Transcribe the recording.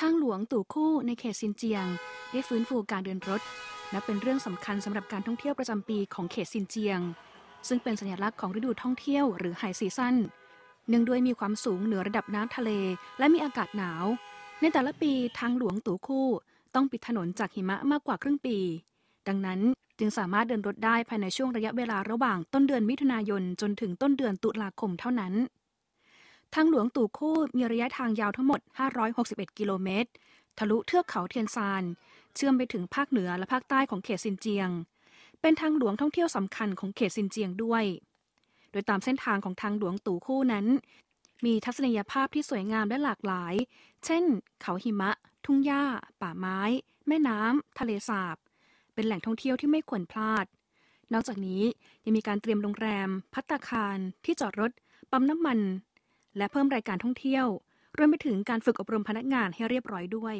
ทางหลวงตู่คู่ในเขตซินเจียงได้ฟื้นฟูการเดินรถนับเป็นเรื่องสำคัญสำหรับการท่องเที่ยวประจำปีของเขตซินเจียง ซึ่งเป็นสัญลักษณ์ของฤดูท่องเที่ยวหรือไฮซีซั่นเนื่องด้วยมีความสูงเหนือระดับน้ำทะเลและมีอากาศหนาว ในแต่ละปีทางหลวงตู่คู่ต้องปิดถนนจากหิมะมากกว่าครึ่งปี ดังนั้นจึงสามารถเดินรถได้ภายในช่วงระยะเวลาระหว่างต้นเดือนมิถุนายนจนถึงต้นเดือนตุลาคมเท่านั้นทางหลวงตู่คู่มีระยะทางยาวทั้งหมด 561 กิโลเมตร ทะลุเทือกเขาเทียนซาน เชื่อมไปถึงภาคเหนือและภาคใต้ของเขตซินเจียง เป็นทางหลวงท่องเที่ยวสำคัญของเขตซินเจียงด้วย โดยตามเส้นทางของทางหลวงตู่คู่นั้น มีทัศนียภาพที่สวยงามและหลากหลาย เช่น เขาหิมะ ทุ่งหญ้า ป่าไม้ แม่น้ำทะเลสาบ เป็นแหล่งท่องเที่ยวที่ไม่ควรพลาด นอกจากนี้ยังมีการเตรียมโรงแรม พัตตาคาร ที่จอดรถปั๊มน้ำมันและเพิ่มรายการท่องเที่ยว รวมไปถึงการฝึกอบรมพนักงานให้เรียบร้อยด้วย